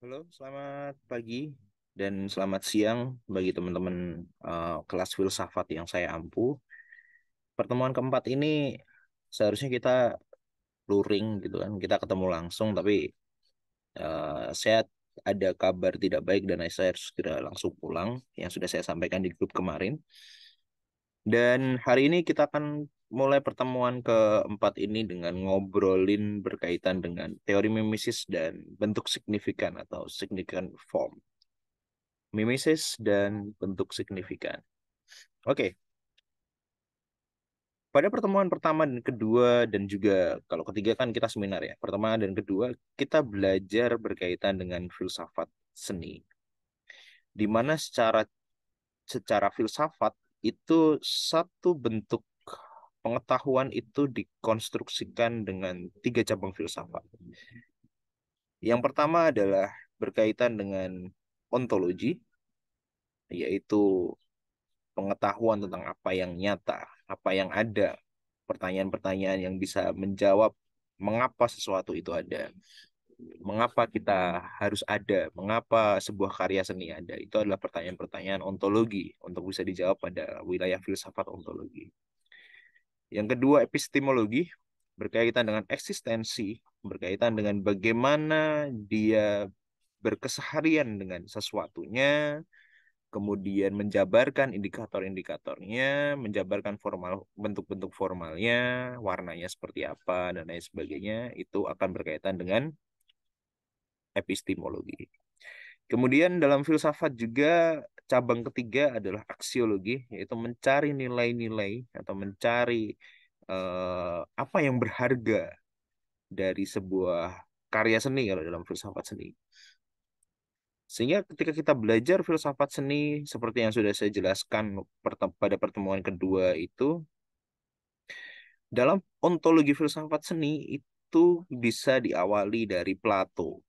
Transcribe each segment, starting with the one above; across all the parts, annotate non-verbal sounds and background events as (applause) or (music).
Halo, selamat pagi dan selamat siang bagi teman-teman uh, kelas filsafat yang saya ampuh. Pertemuan keempat ini seharusnya kita luring gitu kan, kita ketemu langsung tapi uh, saya ada kabar tidak baik dan saya harus segera langsung pulang yang sudah saya sampaikan di grup kemarin. Dan hari ini kita akan mulai pertemuan keempat ini dengan ngobrolin berkaitan dengan teori mimesis dan bentuk signifikan atau significant form. Mimesis dan bentuk signifikan. Oke. Okay. Pada pertemuan pertama dan kedua dan juga kalau ketiga kan kita seminar ya. Pertama dan kedua kita belajar berkaitan dengan filsafat seni. Di mana secara secara filsafat itu satu bentuk pengetahuan itu dikonstruksikan dengan tiga cabang filsafat. Yang pertama adalah berkaitan dengan ontologi, yaitu pengetahuan tentang apa yang nyata, apa yang ada, pertanyaan-pertanyaan yang bisa menjawab mengapa sesuatu itu ada, mengapa kita harus ada, mengapa sebuah karya seni ada. Itu adalah pertanyaan-pertanyaan ontologi untuk bisa dijawab pada wilayah filsafat ontologi. Yang kedua epistemologi berkaitan dengan eksistensi, berkaitan dengan bagaimana dia berkeseharian dengan sesuatunya, kemudian menjabarkan indikator-indikatornya, menjabarkan formal bentuk-bentuk formalnya, warnanya seperti apa dan lain sebagainya, itu akan berkaitan dengan epistemologi. Kemudian dalam filsafat juga cabang ketiga adalah aksiologi yaitu mencari nilai-nilai atau mencari uh, apa yang berharga dari sebuah karya seni kalau dalam filsafat seni. Sehingga ketika kita belajar filsafat seni seperti yang sudah saya jelaskan pada pertemuan kedua itu dalam ontologi filsafat seni itu bisa diawali dari Plato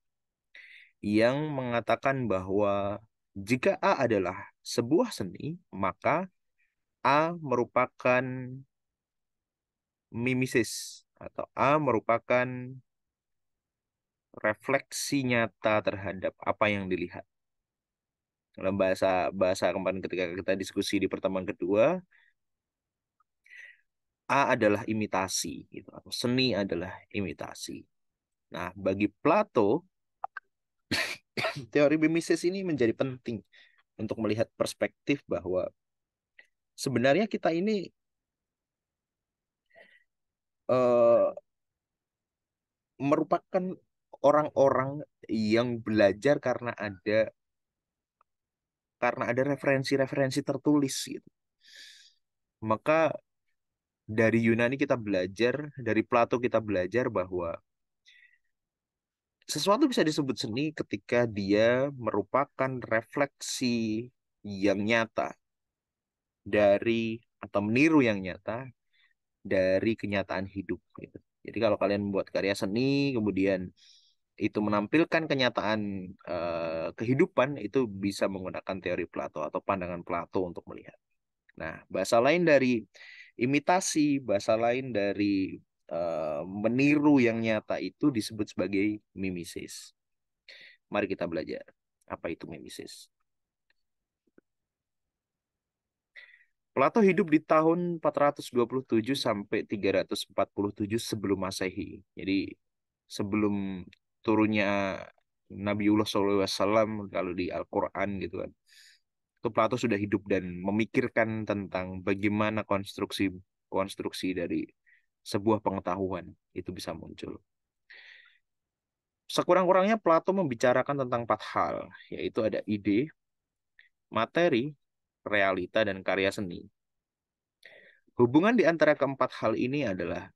yang mengatakan bahwa jika A adalah sebuah seni, maka A merupakan mimesis atau A merupakan refleksi nyata terhadap apa yang dilihat. Dalam bahasa bahasa kemarin ketika kita diskusi di pertemuan kedua, A adalah imitasi gitu atau seni adalah imitasi. Nah, bagi Plato (coughs) teori mimesis ini menjadi penting untuk melihat perspektif bahwa sebenarnya kita ini uh, merupakan orang-orang yang belajar karena ada karena ada referensi-referensi tertulis gitu. Maka dari Yunani kita belajar, dari Plato kita belajar bahwa sesuatu bisa disebut seni ketika dia merupakan refleksi yang nyata dari atau meniru yang nyata dari kenyataan hidup gitu. Jadi kalau kalian membuat karya seni kemudian itu menampilkan kenyataan uh, kehidupan itu bisa menggunakan teori Plato atau pandangan Plato untuk melihat. Nah, bahasa lain dari imitasi, bahasa lain dari Eh, meniru yang nyata itu disebut sebagai mimesis. Mari kita belajar apa itu mimesis. Plato hidup di tahun 427 sampai 347 sebelum Masehi. Jadi sebelum turunnya Nabiullah SAW kalau di Al-Quran gitu kan. Itu Plato sudah hidup dan memikirkan tentang bagaimana konstruksi konstruksi dari sebuah pengetahuan itu bisa muncul. Sekurang-kurangnya Plato membicarakan tentang empat hal, yaitu ada ide, materi, realita, dan karya seni. Hubungan di antara keempat hal ini adalah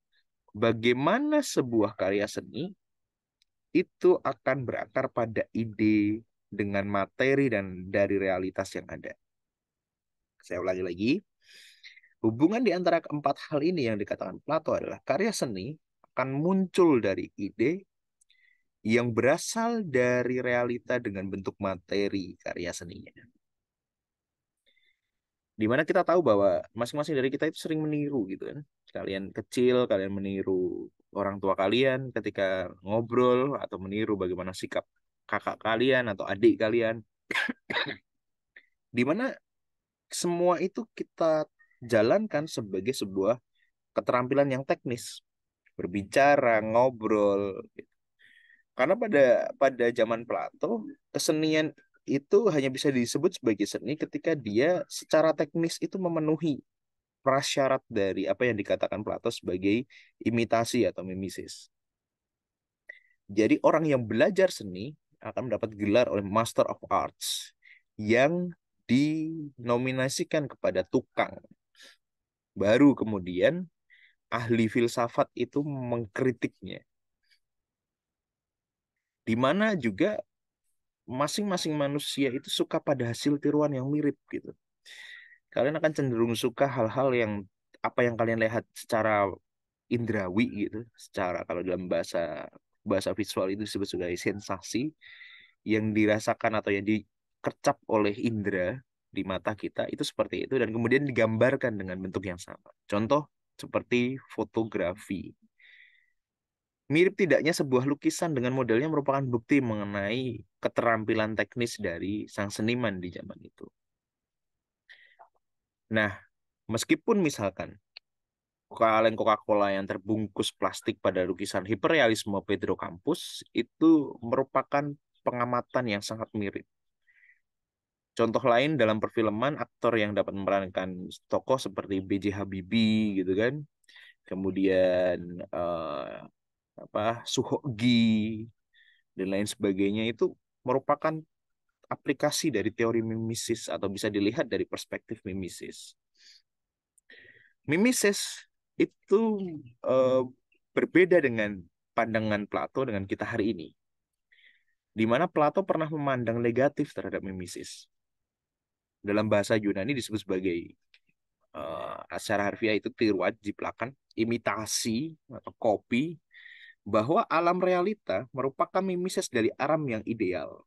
bagaimana sebuah karya seni itu akan berakar pada ide dengan materi dan dari realitas yang ada. Saya ulangi lagi. Hubungan di antara keempat hal ini yang dikatakan Plato adalah karya seni akan muncul dari ide yang berasal dari realita dengan bentuk materi karya seninya. Dimana kita tahu bahwa masing-masing dari kita itu sering meniru gitu kan. Kalian kecil, kalian meniru orang tua kalian ketika ngobrol atau meniru bagaimana sikap kakak kalian atau adik kalian. (coughs) Dimana semua itu kita jalankan sebagai sebuah keterampilan yang teknis berbicara ngobrol gitu. karena pada pada zaman Plato kesenian itu hanya bisa disebut sebagai seni ketika dia secara teknis itu memenuhi prasyarat dari apa yang dikatakan Plato sebagai imitasi atau mimesis. Jadi orang yang belajar seni akan mendapat gelar oleh Master of Arts yang dinominasikan kepada tukang baru kemudian ahli filsafat itu mengkritiknya. Di mana juga masing-masing manusia itu suka pada hasil tiruan yang mirip gitu. Kalian akan cenderung suka hal-hal yang apa yang kalian lihat secara indrawi gitu, secara kalau dalam bahasa bahasa visual itu disebut sebagai sensasi yang dirasakan atau yang dikercap oleh indera di mata kita itu seperti itu dan kemudian digambarkan dengan bentuk yang sama. Contoh seperti fotografi. Mirip tidaknya sebuah lukisan dengan modelnya merupakan bukti mengenai keterampilan teknis dari sang seniman di zaman itu. Nah, meskipun misalkan kaleng Coca-Cola yang terbungkus plastik pada lukisan hiperrealisme Pedro Campos itu merupakan pengamatan yang sangat mirip Contoh lain dalam perfilman aktor yang dapat memerankan tokoh seperti B.J. Habibie gitu kan. Kemudian uh, apa Suhogi dan lain sebagainya itu merupakan aplikasi dari teori mimesis atau bisa dilihat dari perspektif mimesis. Mimesis itu uh, berbeda dengan pandangan Plato dengan kita hari ini. Di mana Plato pernah memandang negatif terhadap mimesis dalam bahasa Yunani disebut sebagai uh, eh, secara harfiah itu wajib jiplakan, imitasi atau kopi bahwa alam realita merupakan mimesis dari alam yang ideal.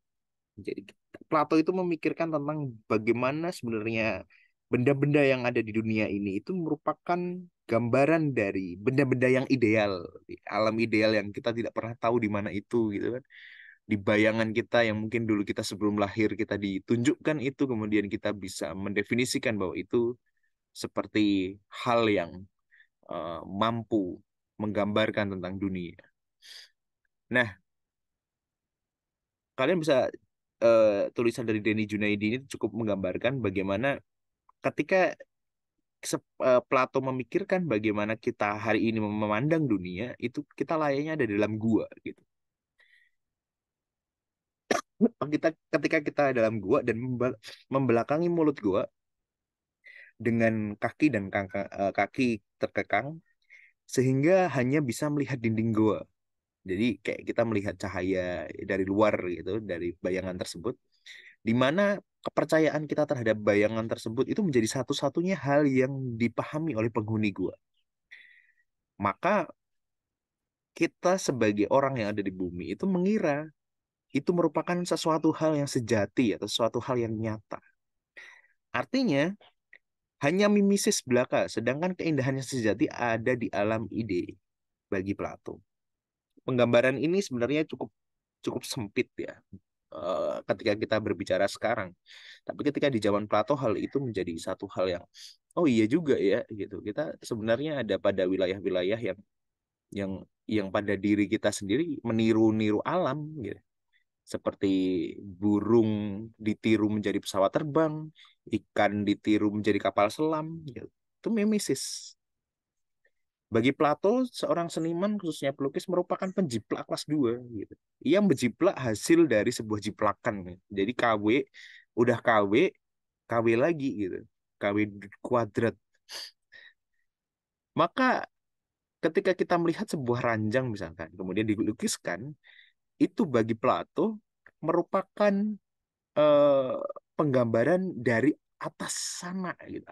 Jadi Plato itu memikirkan tentang bagaimana sebenarnya benda-benda yang ada di dunia ini itu merupakan gambaran dari benda-benda yang ideal, alam ideal yang kita tidak pernah tahu di mana itu gitu kan di bayangan kita yang mungkin dulu kita sebelum lahir kita ditunjukkan itu kemudian kita bisa mendefinisikan bahwa itu seperti hal yang uh, mampu menggambarkan tentang dunia. Nah, kalian bisa uh, tulisan dari Denny Junaidi ini cukup menggambarkan bagaimana ketika eh, Plato memikirkan bagaimana kita hari ini memandang dunia itu kita layaknya ada dalam gua gitu kita ketika kita dalam gua dan membelakangi mulut gua dengan kaki dan eh, kaki terkekang sehingga hanya bisa melihat dinding gua. Jadi kayak kita melihat cahaya dari luar gitu dari bayangan tersebut di mana kepercayaan kita terhadap bayangan tersebut itu menjadi satu-satunya hal yang dipahami oleh penghuni gua. Maka kita sebagai orang yang ada di bumi itu mengira itu merupakan sesuatu hal yang sejati atau sesuatu hal yang nyata. Artinya, hanya mimisis belaka, sedangkan keindahannya sejati ada di alam ide bagi Plato. Penggambaran ini sebenarnya cukup cukup sempit ya eh, ketika kita berbicara sekarang. Tapi ketika di zaman Plato hal itu menjadi satu hal yang oh iya juga ya gitu. Kita sebenarnya ada pada wilayah-wilayah yang yang yang pada diri kita sendiri meniru-niru alam gitu seperti burung ditiru menjadi pesawat terbang, ikan ditiru menjadi kapal selam, ya, itu mimesis. Bagi Plato, seorang seniman khususnya pelukis merupakan penjiplak kelas 2. Gitu. Ia menjiplak hasil dari sebuah jiplakan. Ya. Jadi KW, udah KW, KW lagi gitu. KW kuadrat. Maka ketika kita melihat sebuah ranjang misalkan, kemudian dilukiskan, itu bagi Plato merupakan eh, penggambaran dari atas sana gitu.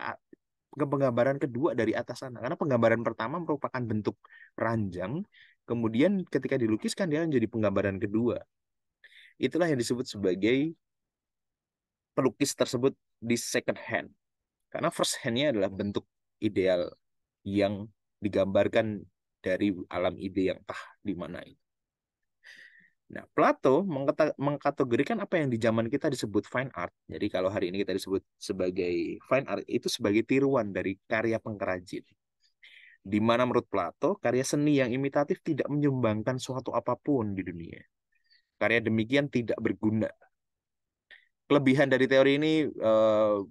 Penggambaran kedua dari atas sana karena penggambaran pertama merupakan bentuk ranjang, kemudian ketika dilukiskan dia menjadi penggambaran kedua. Itulah yang disebut sebagai pelukis tersebut di second hand. Karena first handnya adalah bentuk ideal yang digambarkan dari alam ide yang tah di mana itu. Nah, Plato mengkategorikan apa yang di zaman kita disebut fine art. Jadi kalau hari ini kita disebut sebagai fine art itu sebagai tiruan dari karya pengrajin. Di mana menurut Plato, karya seni yang imitatif tidak menyumbangkan suatu apapun di dunia. Karya demikian tidak berguna. Kelebihan dari teori ini e,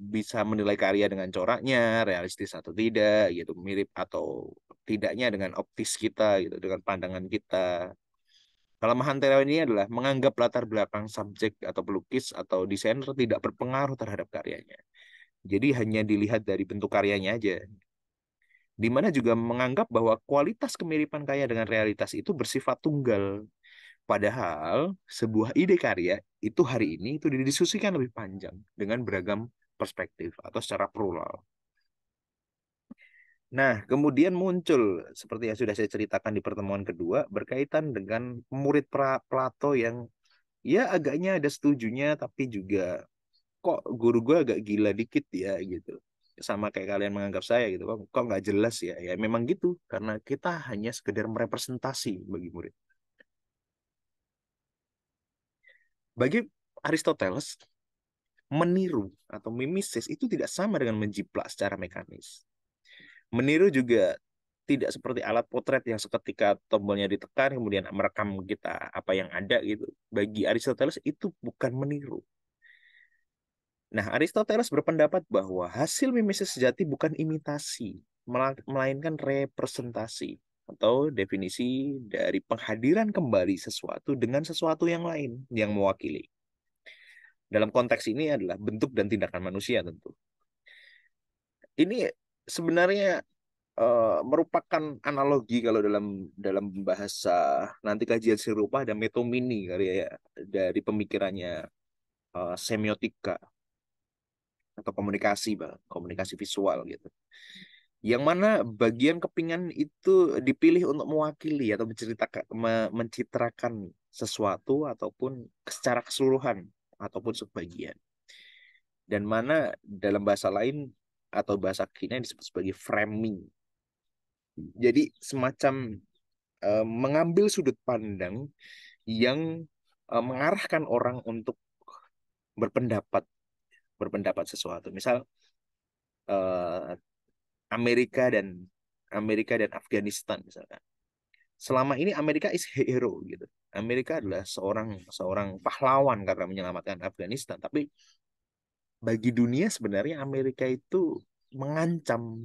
bisa menilai karya dengan coraknya, realistis atau tidak, gitu, mirip atau tidaknya dengan optis kita, gitu, dengan pandangan kita, Kelemahan teori ini adalah menganggap latar belakang subjek atau pelukis atau desainer tidak berpengaruh terhadap karyanya. Jadi hanya dilihat dari bentuk karyanya aja. Dimana juga menganggap bahwa kualitas kemiripan karya dengan realitas itu bersifat tunggal. Padahal sebuah ide karya itu hari ini itu didiskusikan lebih panjang dengan beragam perspektif atau secara plural. Nah, kemudian muncul seperti yang sudah saya ceritakan di pertemuan kedua berkaitan dengan murid Plato yang ya agaknya ada setujunya tapi juga kok guru gue agak gila dikit ya gitu sama kayak kalian menganggap saya gitu kok kok nggak jelas ya ya memang gitu karena kita hanya sekedar merepresentasi bagi murid bagi Aristoteles meniru atau mimesis itu tidak sama dengan menjiplak secara mekanis meniru juga tidak seperti alat potret yang seketika tombolnya ditekan kemudian merekam kita apa yang ada gitu. Bagi Aristoteles itu bukan meniru. Nah, Aristoteles berpendapat bahwa hasil mimesis sejati bukan imitasi, melainkan representasi atau definisi dari penghadiran kembali sesuatu dengan sesuatu yang lain yang mewakili. Dalam konteks ini adalah bentuk dan tindakan manusia tentu. Ini sebenarnya uh, merupakan analogi kalau dalam dalam bahasa nanti kajian serupa ada metomini kali ya dari pemikirannya uh, semiotika atau komunikasi bang komunikasi visual gitu yang mana bagian kepingan itu dipilih untuk mewakili atau menceritakan mencitrakan sesuatu ataupun secara keseluruhan ataupun sebagian dan mana dalam bahasa lain atau bahasa kini disebut sebagai framing. Jadi semacam uh, mengambil sudut pandang yang uh, mengarahkan orang untuk berpendapat berpendapat sesuatu. Misal uh, Amerika dan Amerika dan Afghanistan misalnya. Selama ini Amerika is hero gitu. Amerika adalah seorang seorang pahlawan karena menyelamatkan Afghanistan, tapi bagi dunia sebenarnya Amerika itu mengancam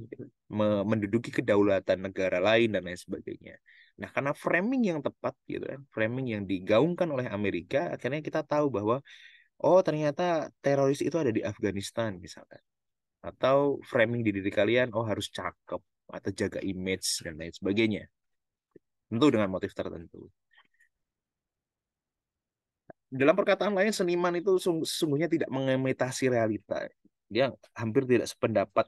menduduki kedaulatan negara lain dan lain sebagainya. Nah, karena framing yang tepat gitu kan, framing yang digaungkan oleh Amerika, akhirnya kita tahu bahwa oh ternyata teroris itu ada di Afghanistan misalkan. Atau framing di diri kalian oh harus cakep atau jaga image dan lain sebagainya. Tentu dengan motif tertentu dalam perkataan lain seniman itu sungguhnya tidak mengimitasi realita dia hampir tidak sependapat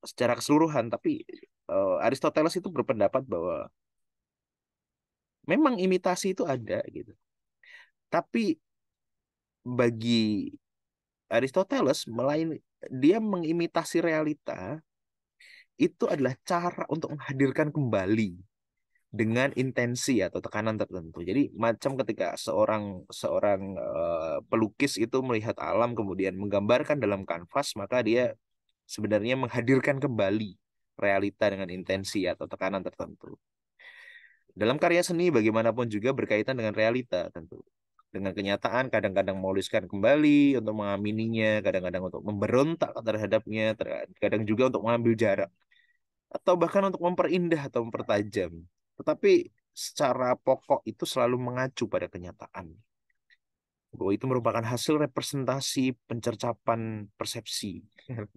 secara keseluruhan tapi uh, Aristoteles itu berpendapat bahwa memang imitasi itu ada gitu tapi bagi Aristoteles melain dia mengimitasi realita itu adalah cara untuk menghadirkan kembali dengan intensi atau tekanan tertentu. Jadi macam ketika seorang seorang uh, pelukis itu melihat alam kemudian menggambarkan dalam kanvas, maka dia sebenarnya menghadirkan kembali realita dengan intensi atau tekanan tertentu. Dalam karya seni bagaimanapun juga berkaitan dengan realita tentu. Dengan kenyataan kadang-kadang menuliskan kembali untuk mengamininya, kadang-kadang untuk memberontak terhadapnya, kadang juga untuk mengambil jarak atau bahkan untuk memperindah atau mempertajam tetapi secara pokok itu selalu mengacu pada kenyataan. Bahwa itu merupakan hasil representasi pencercapan persepsi. Hmm.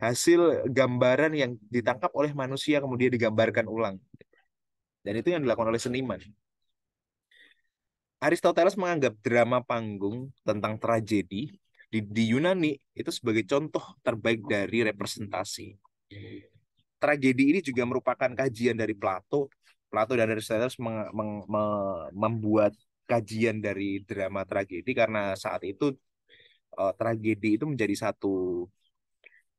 hasil gambaran yang ditangkap oleh manusia kemudian digambarkan ulang. Dan itu yang dilakukan oleh seniman. Aristoteles menganggap drama panggung tentang tragedi di, di Yunani itu sebagai contoh terbaik dari representasi. Hmm tragedi ini juga merupakan kajian dari Plato. Plato dan Aristoteles membuat kajian dari drama tragedi karena saat itu uh, tragedi itu menjadi satu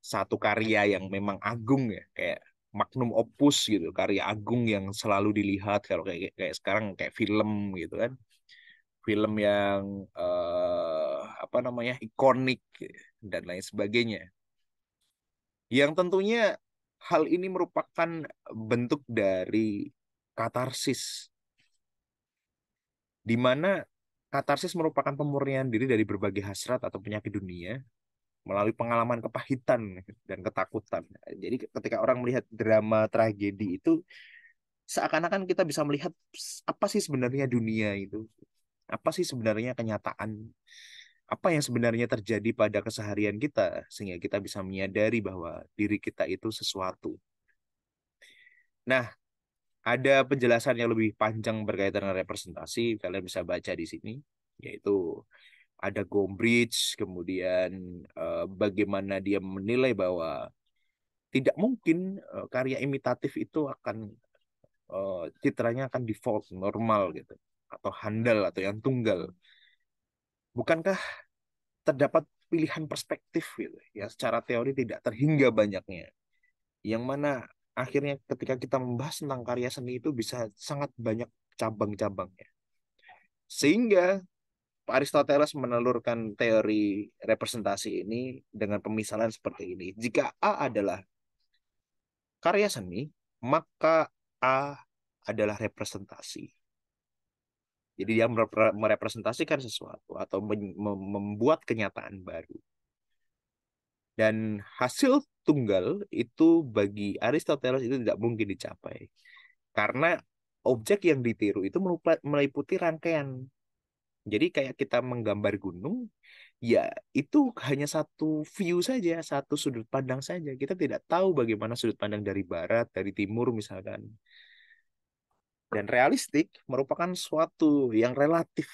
satu karya yang memang agung ya kayak magnum opus gitu karya agung yang selalu dilihat kalau kayak kayak sekarang kayak film gitu kan film yang uh, apa namanya ikonik dan lain sebagainya yang tentunya hal ini merupakan bentuk dari katarsis. Di mana katarsis merupakan pemurnian diri dari berbagai hasrat atau penyakit dunia melalui pengalaman kepahitan dan ketakutan. Jadi ketika orang melihat drama tragedi itu seakan-akan kita bisa melihat apa sih sebenarnya dunia itu. Apa sih sebenarnya kenyataan apa yang sebenarnya terjadi pada keseharian kita sehingga kita bisa menyadari bahwa diri kita itu sesuatu. Nah, ada penjelasan yang lebih panjang berkaitan dengan representasi, kalian bisa baca di sini, yaitu ada Gombrich, kemudian eh, bagaimana dia menilai bahwa tidak mungkin eh, karya imitatif itu akan eh, citranya akan default normal gitu atau handal atau yang tunggal bukankah terdapat pilihan perspektif gitu ya secara teori tidak terhingga banyaknya yang mana akhirnya ketika kita membahas tentang karya seni itu bisa sangat banyak cabang-cabangnya sehingga Aristoteles menelurkan teori representasi ini dengan pemisalan seperti ini jika A adalah karya seni maka A adalah representasi jadi dia merepresentasikan sesuatu atau membuat kenyataan baru. Dan hasil tunggal itu bagi Aristoteles itu tidak mungkin dicapai. Karena objek yang ditiru itu meliputi rangkaian. Jadi kayak kita menggambar gunung, ya itu hanya satu view saja, satu sudut pandang saja. Kita tidak tahu bagaimana sudut pandang dari barat, dari timur misalkan. Dan realistik merupakan suatu yang relatif.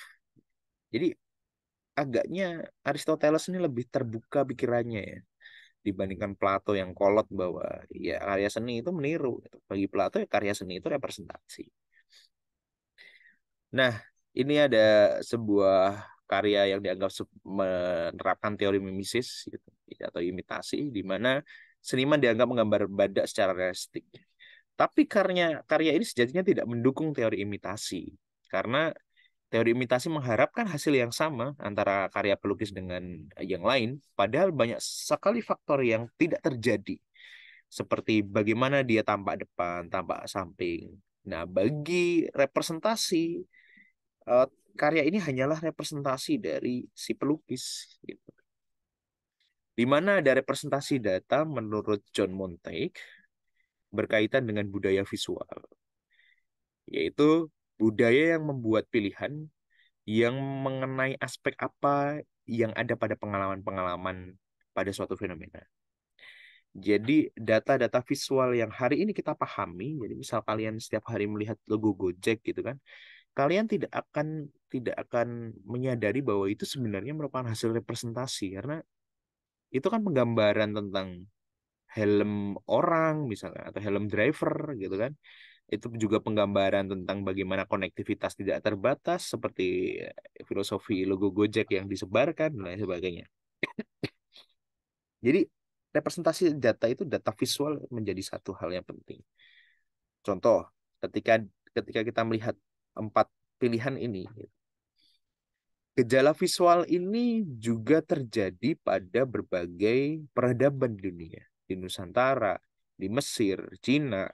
Jadi agaknya Aristoteles ini lebih terbuka pikirannya ya dibandingkan Plato yang kolot bahwa ya karya seni itu meniru. Gitu. Bagi Plato ya karya seni itu representasi. Nah, ini ada sebuah karya yang dianggap menerapkan teori mimesis gitu, atau imitasi di mana seniman dianggap menggambar badak secara realistik tapi karya karya ini sejatinya tidak mendukung teori imitasi karena teori imitasi mengharapkan hasil yang sama antara karya pelukis dengan yang lain, padahal banyak sekali faktor yang tidak terjadi. Seperti bagaimana dia tampak depan, tampak samping. Nah, bagi representasi eh, karya ini hanyalah representasi dari si pelukis gitu. Di mana ada representasi data menurut John Montague berkaitan dengan budaya visual, yaitu budaya yang membuat pilihan yang mengenai aspek apa yang ada pada pengalaman-pengalaman pada suatu fenomena. Jadi data-data visual yang hari ini kita pahami, jadi misal kalian setiap hari melihat logo Gojek gitu kan, kalian tidak akan tidak akan menyadari bahwa itu sebenarnya merupakan hasil representasi karena itu kan penggambaran tentang helm orang misalnya atau helm driver gitu kan itu juga penggambaran tentang bagaimana konektivitas tidak terbatas seperti eh, filosofi logo Gojek yang disebarkan dan lain sebagainya. Jadi representasi data itu data visual menjadi satu hal yang penting. Contoh, ketika ketika kita melihat empat pilihan ini, gejala visual ini juga terjadi pada berbagai peradaban dunia di Nusantara, di Mesir, Cina,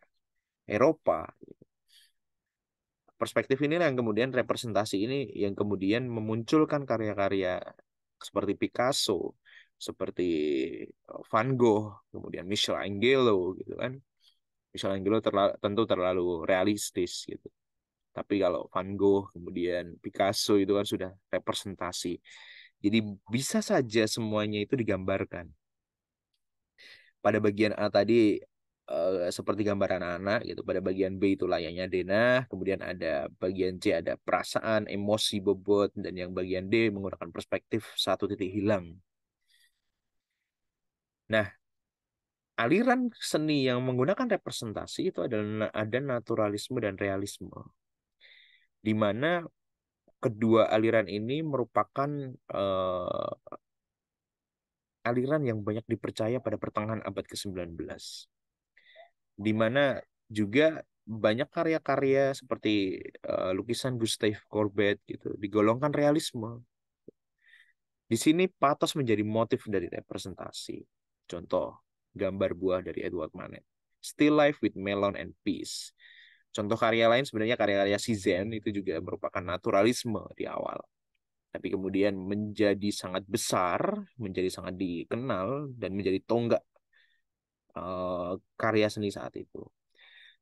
Eropa. Perspektif ini yang kemudian representasi ini yang kemudian memunculkan karya-karya seperti Picasso, seperti eh, Van Gogh, kemudian Michelangelo gitu kan. Michelangelo terlalu, tentu terlalu realistis gitu. Tapi kalau Van Gogh kemudian Picasso itu kan sudah representasi. Jadi bisa saja semuanya itu digambarkan pada bagian A eh, tadi uh, seperti gambaran anak gitu pada bagian B itu layaknya denah kemudian ada bagian C ada perasaan emosi bobot dan yang bagian D menggunakan perspektif satu titik hilang nah aliran seni yang menggunakan representasi itu adalah ada naturalisme dan realisme di mana kedua aliran ini merupakan eh, aliran yang banyak dipercaya pada pertengahan abad ke-19. Di mana juga banyak karya-karya seperti uh, lukisan Gustave Courbet gitu digolongkan realisme. Di sini patos menjadi motif dari representasi. Contoh gambar buah dari Edward Manet, Still Life with Melon and Peas. Contoh karya lain sebenarnya karya-karya Cezanne itu juga merupakan naturalisme di awal tapi kemudian menjadi sangat besar, menjadi sangat dikenal dan menjadi tonggak uh, karya seni saat itu.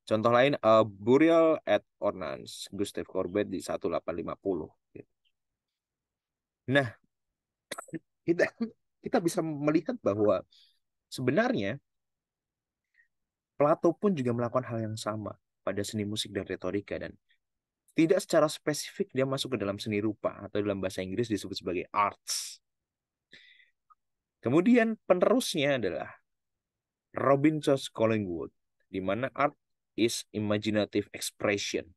Contoh lain uh, Burial at Ornans Gustave Corbett di 1850. Gitu. Nah, kita kita bisa melihat bahwa sebenarnya Plato pun juga melakukan hal yang sama pada seni musik dan retorika dan tidak secara spesifik dia masuk ke dalam seni rupa atau dalam bahasa Inggris disebut sebagai arts. Kemudian penerusnya adalah Robinson Collingwood, di mana art is imaginative expression.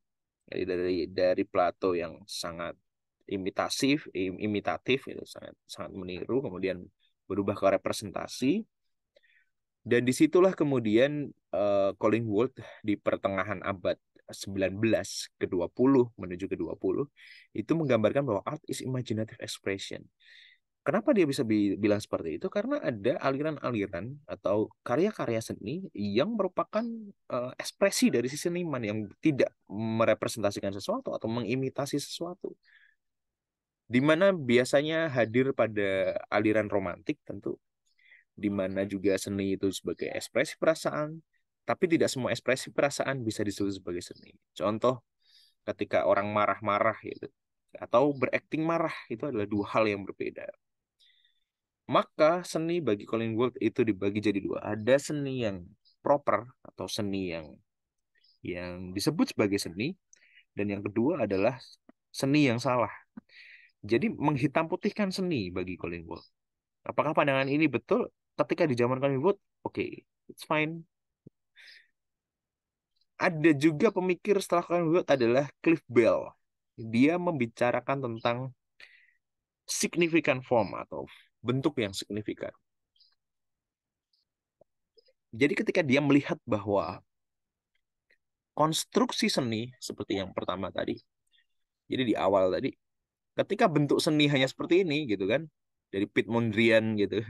Jadi dari dari Plato yang sangat imitatif, imitatif itu ya, sangat sangat meniru, kemudian berubah ke representasi. Dan disitulah kemudian uh, Collingwood di pertengahan abad 19 ke 20 menuju ke 20 itu menggambarkan bahwa art is imaginative expression. Kenapa dia bisa bilang seperti itu? Karena ada aliran-aliran atau karya-karya seni yang merupakan eh, ekspresi dari si seniman yang tidak merepresentasikan sesuatu atau mengimitasi sesuatu. Di mana biasanya hadir pada aliran romantik tentu di mana juga seni itu sebagai ekspresi perasaan, tapi tidak semua ekspresi perasaan bisa disebut sebagai seni. Contoh, ketika orang marah-marah gitu, atau berakting marah itu adalah dua hal yang berbeda. Maka seni bagi Colin Wood itu dibagi jadi dua. Ada seni yang proper atau seni yang yang disebut sebagai seni dan yang kedua adalah seni yang salah. Jadi menghitam putihkan seni bagi Colin Wood. Apakah pandangan ini betul ketika di zaman Colin Wood? Oke, okay, it's fine. Ada juga pemikir setelah Cohen Wilde adalah Cliff Bell. Dia membicarakan tentang signifikan form atau bentuk yang signifikan. Jadi ketika dia melihat bahwa konstruksi seni seperti yang pertama tadi. Jadi di awal tadi ketika bentuk seni hanya seperti ini gitu kan dari Piet Mondrian gitu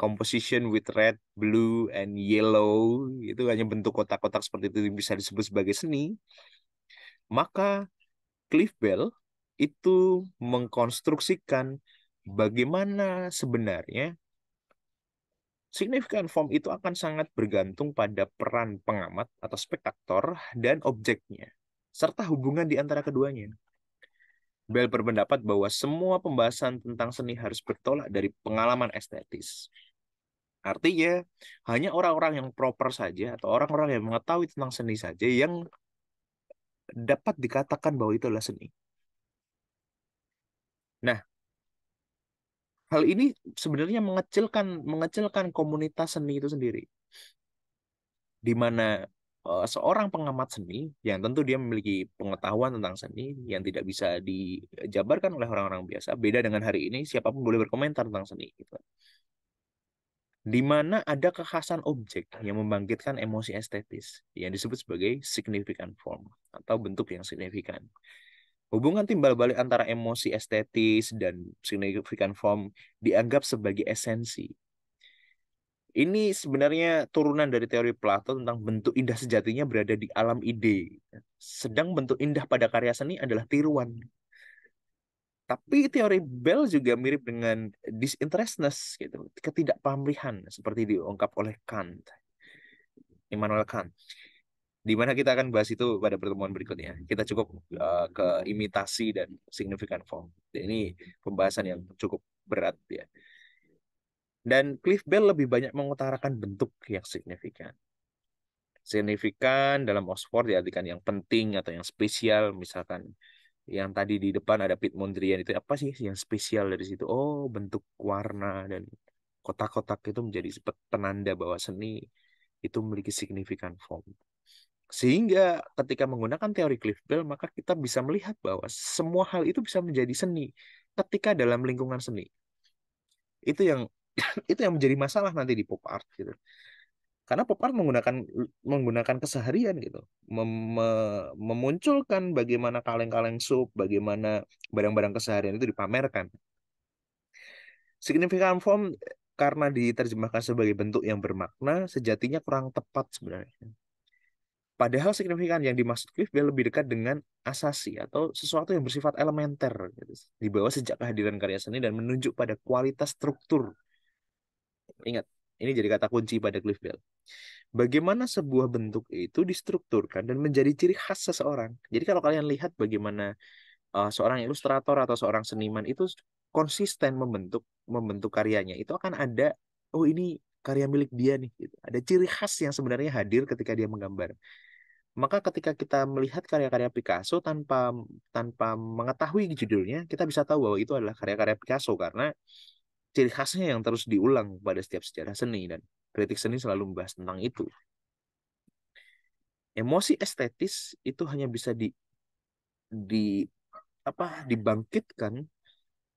composition with red, blue, and yellow, itu hanya bentuk kotak-kotak seperti itu bisa disebut sebagai seni, maka Cliff Bell itu mengkonstruksikan bagaimana sebenarnya signifikan form itu akan sangat bergantung pada peran pengamat atau spektator dan objeknya, serta hubungan di antara keduanya. Bell berpendapat bahwa semua pembahasan tentang seni harus bertolak dari pengalaman estetis. Artinya, hanya orang-orang yang proper saja atau orang-orang yang mengetahui tentang seni saja yang dapat dikatakan bahwa itu adalah seni. Nah, hal ini sebenarnya mengecilkan mengecilkan komunitas seni itu sendiri. Di mana Eh, seorang pengamat seni yang tentu dia memiliki pengetahuan tentang seni yang tidak bisa dijabarkan oleh orang-orang biasa beda dengan hari ini siapapun boleh berkomentar tentang seni gitu di mana ada kekhasan objek yang membangkitkan emosi estetis yang disebut sebagai significant form atau bentuk yang signifikan. Hubungan timbal balik antara emosi estetis dan significant form dianggap sebagai esensi ini sebenarnya turunan dari teori Plato tentang bentuk indah sejatinya berada di alam ide. Sedang bentuk indah pada karya seni adalah tiruan. Tapi teori Bell juga mirip dengan disinterestness, gitu, ketidakpamrihan seperti diungkap oleh Kant. Immanuel Kant. Di mana kita akan bahas itu pada pertemuan berikutnya. Kita cukup uh, ke imitasi dan significant form. Ini pembahasan yang cukup berat ya. Dan Cliff Bell lebih banyak mengutarakan bentuk yang signifikan. Signifikan dalam Oxford diartikan yang penting atau yang spesial, misalkan yang tadi di depan ada Pit Mondrian itu apa sih yang spesial dari situ? Oh, bentuk warna dan kotak-kotak itu menjadi penanda bahwa seni itu memiliki signifikan form. Sehingga ketika menggunakan teori Cliff Bell, maka kita bisa melihat bahwa semua hal itu bisa menjadi seni ketika dalam lingkungan seni. Itu yang (coughs) itu yang menjadi masalah nanti di pop art gitu karena pop art menggunakan menggunakan keseharian gitu Mem memunculkan bagaimana kaleng-kaleng sup bagaimana barang-barang keseharian itu dipamerkan signifikan form karena diterjemahkan sebagai bentuk yang bermakna sejatinya kurang tepat sebenarnya padahal signifikan yang dimaksud Cliff lebih dekat dengan asasi atau sesuatu yang bersifat elementer gitu, dibawa sejak kehadiran karya seni dan menunjuk pada kualitas struktur Ingat, ini jadi kata kunci pada Cliff Bell. Bagaimana sebuah bentuk itu distrukturkan dan menjadi ciri khas seseorang. Jadi kalau kalian lihat bagaimana uh, seorang ilustrator atau seorang seniman itu konsisten membentuk membentuk karyanya, itu akan ada oh ini karya milik dia nih. Gitu. Ada ciri khas yang sebenarnya hadir ketika dia menggambar. Maka ketika kita melihat karya-karya Picasso tanpa tanpa mengetahui judulnya, kita bisa tahu bahwa itu adalah karya-karya Picasso karena ciri khasnya yang terus diulang pada setiap sejarah seni dan kritik seni selalu membahas tentang itu. Emosi estetis itu hanya bisa di di apa dibangkitkan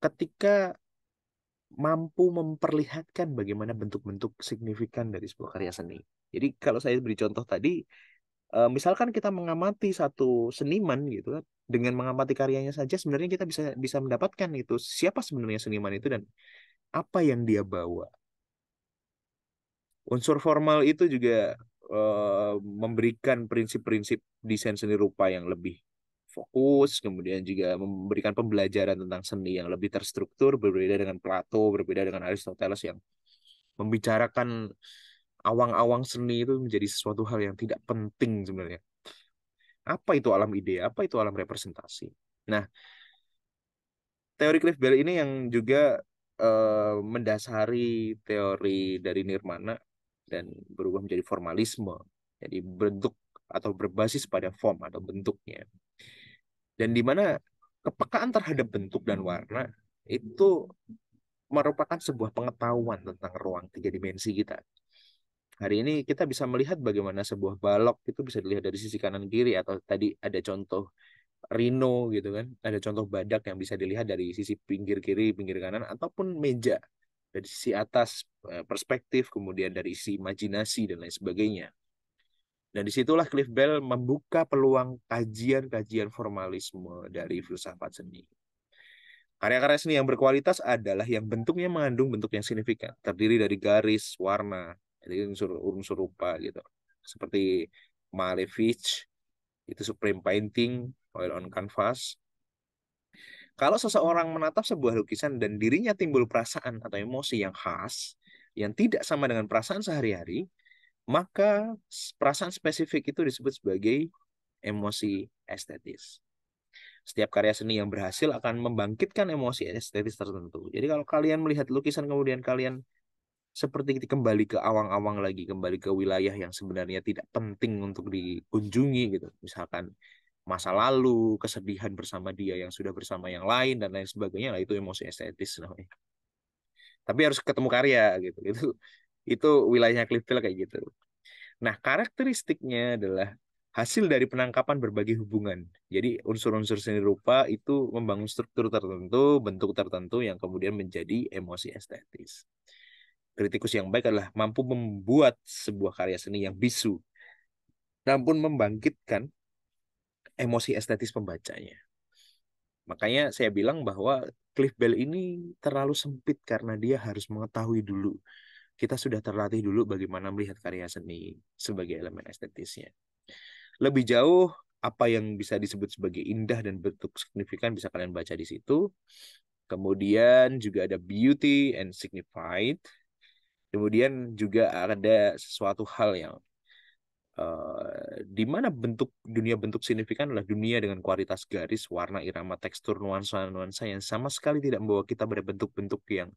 ketika mampu memperlihatkan bagaimana bentuk-bentuk signifikan dari sebuah karya seni. Jadi kalau saya beri contoh tadi, eh, misalkan kita mengamati satu seniman gitu kan, dengan mengamati karyanya saja sebenarnya kita bisa bisa mendapatkan itu siapa sebenarnya seniman itu dan apa yang dia bawa. Unsur formal itu juga uh, memberikan prinsip-prinsip desain seni rupa yang lebih fokus, kemudian juga memberikan pembelajaran tentang seni yang lebih terstruktur, berbeda dengan Plato, berbeda dengan Aristoteles yang membicarakan awang-awang seni itu menjadi sesuatu hal yang tidak penting sebenarnya. Apa itu alam ide? Apa itu alam representasi? Nah, teori Cliff Bell ini yang juga Eh, mendasari teori dari nirmana dan berubah menjadi formalisme. Jadi bentuk atau berbasis pada form atau bentuknya. Dan di mana kepekaan terhadap bentuk dan warna itu merupakan sebuah pengetahuan tentang ruang tiga dimensi kita. Hari ini kita bisa melihat bagaimana sebuah balok itu bisa dilihat dari sisi kanan kiri atau tadi ada contoh Rino gitu kan. Ada contoh badak yang bisa dilihat dari sisi pinggir kiri, pinggir kanan ataupun meja dari sisi atas eh, perspektif, kemudian dari sisi imajinasi dan lain sebagainya. Dan disitulah Cliff Bell membuka peluang kajian-kajian formalisme dari filsafat seni. Karya-karya seni yang berkualitas adalah yang bentuknya mengandung bentuk yang signifikan, terdiri dari garis, warna, jadi unsur-unsur rupa gitu. Seperti Malevich, itu Supreme Painting, oil on canvas. Kalau seseorang menatap sebuah lukisan dan dirinya timbul perasaan atau emosi yang khas, yang tidak sama dengan perasaan sehari-hari, maka perasaan spesifik itu disebut sebagai emosi estetis. Setiap karya seni yang berhasil akan membangkitkan emosi estetis tertentu. Jadi kalau kalian melihat lukisan kemudian kalian seperti kembali ke awang-awang lagi, kembali ke wilayah yang sebenarnya tidak penting untuk dikunjungi gitu. Misalkan masa lalu, kesedihan bersama dia yang sudah bersama yang lain dan lain sebagainya lah itu emosi estetis namanya. Tapi harus ketemu karya gitu. Itu itu wilayahnya Cliffield kayak gitu. Nah, karakteristiknya adalah hasil dari penangkapan berbagai hubungan. Jadi unsur-unsur seni rupa itu membangun struktur tertentu, bentuk tertentu yang kemudian menjadi emosi estetis. Kritikus yang baik adalah mampu membuat sebuah karya seni yang bisu, namun membangkitkan emosi estetis pembacanya. Makanya saya bilang bahwa Cliff Bell ini terlalu sempit karena dia harus mengetahui dulu. Kita sudah terlatih dulu bagaimana melihat karya seni sebagai elemen estetisnya. Lebih jauh, apa yang bisa disebut sebagai indah dan bentuk signifikan bisa kalian baca di situ. Kemudian juga ada beauty and signified. Kemudian juga ada sesuatu hal yang Uh, di mana bentuk dunia bentuk signifikan adalah dunia dengan kualitas garis, warna, irama, tekstur, nuansa-nuansa yang sama sekali tidak membawa kita pada bentuk-bentuk yang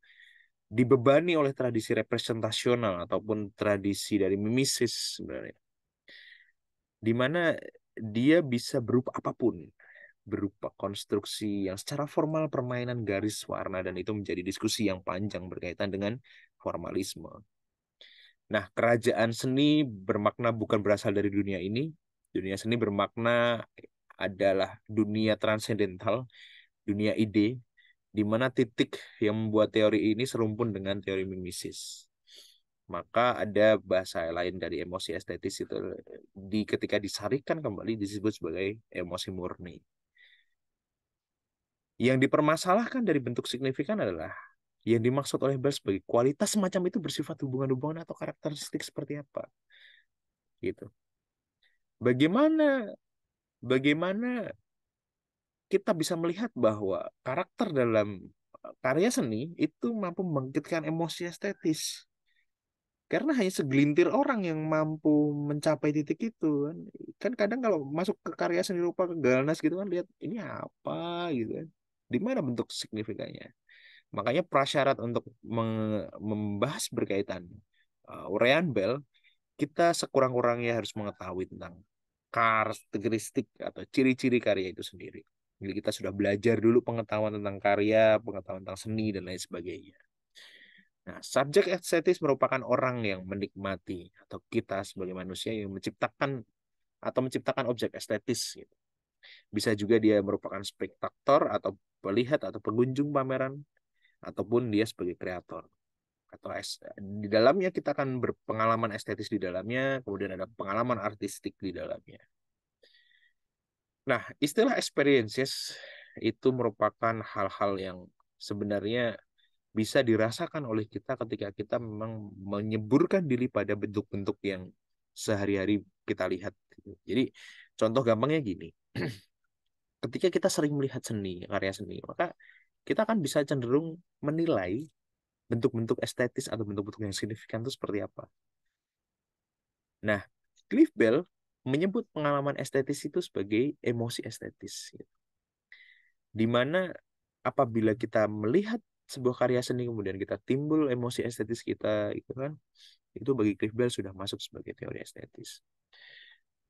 dibebani oleh tradisi representasional ataupun tradisi dari mimesis sebenarnya. Di mana dia bisa berupa apapun, berupa konstruksi yang secara formal permainan garis warna dan itu menjadi diskusi yang panjang berkaitan dengan formalisme. Nah, kerajaan seni bermakna bukan berasal dari dunia ini. Dunia seni bermakna adalah dunia transendental, dunia ide, di mana titik yang membuat teori ini serumpun dengan teori mimesis. Maka ada bahasa lain dari emosi estetis itu di ketika disarikan kembali disebut sebagai emosi murni. Yang dipermasalahkan dari bentuk signifikan adalah yang dimaksud oleh Bell sebagai kualitas semacam itu bersifat hubungan-hubungan atau karakteristik seperti apa. Gitu. Bagaimana bagaimana kita bisa melihat bahwa karakter dalam eh, karya seni itu mampu membangkitkan emosi estetis. Karena hanya segelintir orang yang mampu mencapai titik itu kan. kan. kadang kalau masuk ke karya seni rupa ke Galnas gitu kan lihat ini apa gitu kan. Di mana bentuk signifikannya? Makanya prasyarat untuk membahas berkaitan uh, eh, urean bel, kita sekurang-kurangnya harus mengetahui tentang karakteristik atau ciri-ciri karya itu sendiri. Jadi kita sudah belajar dulu pengetahuan tentang karya, pengetahuan tentang seni, dan lain sebagainya. Nah, subjek estetis merupakan orang yang menikmati atau kita sebagai manusia yang menciptakan atau menciptakan objek estetis. Gitu. Bisa juga dia merupakan spektator atau pelihat atau pengunjung pameran ataupun dia sebagai kreator atau es, di dalamnya kita akan berpengalaman estetis di dalamnya, kemudian ada pengalaman artistik di dalamnya. Nah, istilah experiences itu merupakan hal-hal yang sebenarnya bisa dirasakan oleh kita ketika kita memang menyeburkan diri pada bentuk-bentuk yang sehari-hari kita lihat. Gitu. Jadi contoh gampangnya gini, (clears throat) ketika kita sering melihat seni, karya seni, maka kita akan bisa cenderung menilai bentuk-bentuk estetis atau bentuk-bentuk yang signifikan itu seperti apa. Nah, Cliff Bell menyebut pengalaman estetis itu sebagai emosi estetis. Gitu. Di Dimana apabila kita melihat sebuah karya seni kemudian kita timbul emosi estetis kita itu kan itu bagi Cliff Bell sudah masuk sebagai teori estetis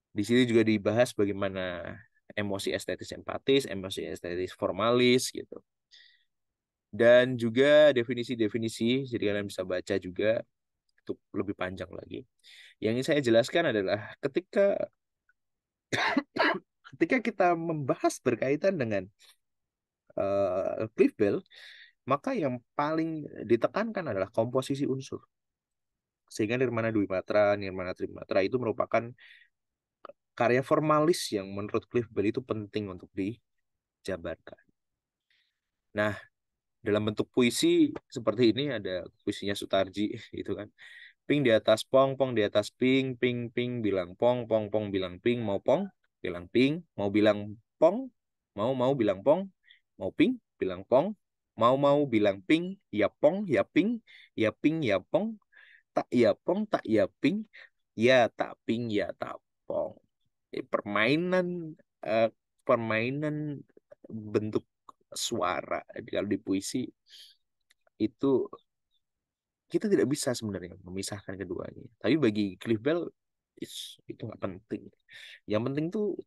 di sini juga dibahas bagaimana emosi estetis empatis emosi estetis formalis gitu dan juga definisi-definisi jadi kalian bisa baca juga untuk lebih panjang lagi. Yang ingin saya jelaskan adalah ketika (coughs) ketika kita membahas berkaitan dengan uh, cliff bell, maka yang paling ditekankan adalah komposisi unsur. Sehingga Nirmana Dwi Matra, Nirmana Trimatra itu merupakan karya formalis yang menurut Cliff Bell itu penting untuk dijabarkan. Nah, dalam bentuk puisi seperti ini ada puisinya Sutarji (laughs) gitu kan ping di atas pong pong di atas ping ping ping bilang pong pong pong bilang ping mau pong bilang ping mau bilang pong mau mau bilang pong mau ping bilang pong mau mau bilang ping ya pong ya ping ya ping ya pong tak ya pong tak ya ping ya tak ping ya tak pong eh permainan eh, permainan bentuk suara kalau di puisi itu kita tidak bisa sebenarnya memisahkan keduanya tapi bagi Cliff Bell itu nggak penting yang penting tuh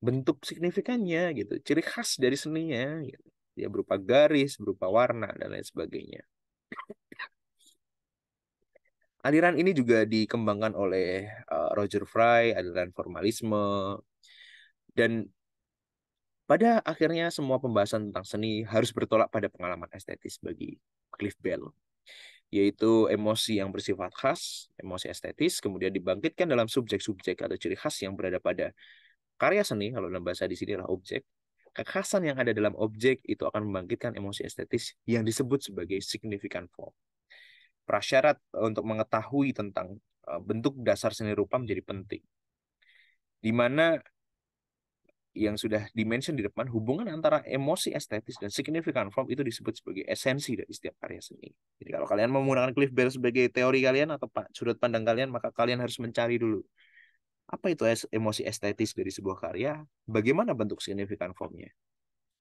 bentuk signifikannya gitu ciri khas dari seninya gitu. dia berupa garis berupa warna dan lain sebagainya aliran ini juga dikembangkan oleh eh, Roger Fry aliran formalisme dan pada akhirnya semua pembahasan tentang seni harus bertolak pada pengalaman estetis bagi Cliff Bell, yaitu emosi yang bersifat khas, emosi estetis, kemudian dibangkitkan dalam subjek-subjek atau ciri khas yang berada pada karya seni, kalau dalam bahasa di sini adalah objek. Kekhasan yang ada dalam objek itu akan membangkitkan emosi estetis yang disebut sebagai significant form. Prasyarat e, untuk mengetahui tentang e, bentuk dasar seni rupa menjadi penting. Di mana yang sudah dimention di depan, hubungan antara emosi estetis dan signifikan form itu disebut sebagai esensi dari setiap karya seni. Jadi kalau kalian menggunakan Cliff Bell sebagai teori kalian atau pak sudut pandang kalian, maka kalian harus mencari dulu apa itu es emosi estetis dari sebuah karya, bagaimana bentuk signifikan formnya.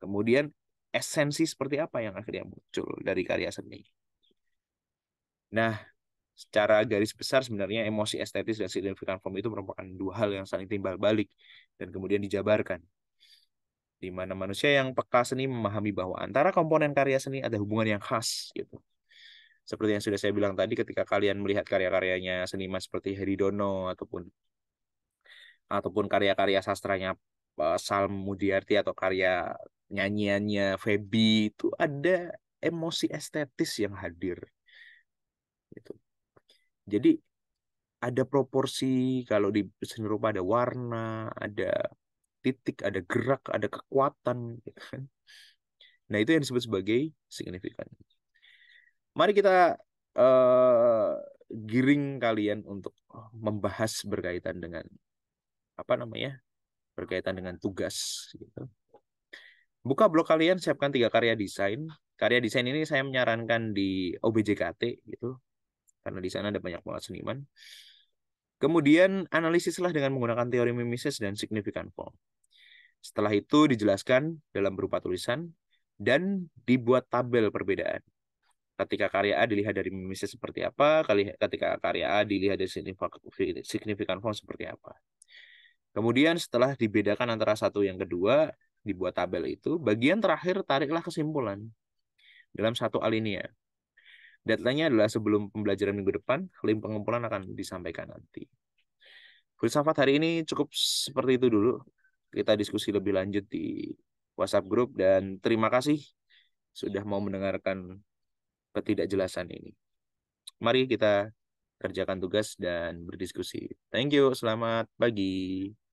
Kemudian esensi seperti apa yang akhirnya muncul dari karya seni. Nah, secara garis besar sebenarnya emosi estetis dan signifikan form itu merupakan dua hal yang saling timbal balik dan kemudian dijabarkan. Di mana manusia yang peka seni memahami bahwa antara komponen karya seni ada hubungan yang khas gitu. Seperti yang sudah saya bilang tadi ketika kalian melihat karya-karyanya seniman seperti Heri Dono ataupun ataupun karya-karya sastranya e, Sal Mudiarti atau karya nyanyiannya Febi itu ada emosi estetis yang hadir. Gitu jadi ada proporsi kalau di seni rupa ada warna, ada titik, ada gerak, ada kekuatan. Ya kan? Nah itu yang disebut sebagai signifikan. Mari kita uh, giring kalian untuk membahas berkaitan dengan apa namanya berkaitan dengan tugas gitu. Buka blog kalian, siapkan tiga karya desain. Karya desain ini saya menyarankan di OBJKT gitu karena di sana ada banyak banget seniman. Kemudian analisislah dengan menggunakan teori mimesis dan signifikan form. Setelah itu dijelaskan dalam berupa tulisan dan dibuat tabel perbedaan. Ketika karya A dilihat dari mimesis seperti apa, ketika karya A dilihat dari signifikan form seperti apa. Kemudian setelah dibedakan antara satu yang kedua, dibuat tabel itu, bagian terakhir tariklah kesimpulan dalam satu alinea. Deadline-nya adalah sebelum pembelajaran minggu depan, link pengumpulan akan disampaikan nanti. Filsafat hari ini cukup seperti itu dulu. Kita diskusi lebih lanjut di WhatsApp group dan terima kasih sudah mau mendengarkan ketidakjelasan ini. Mari kita kerjakan tugas dan berdiskusi. Thank you, selamat pagi.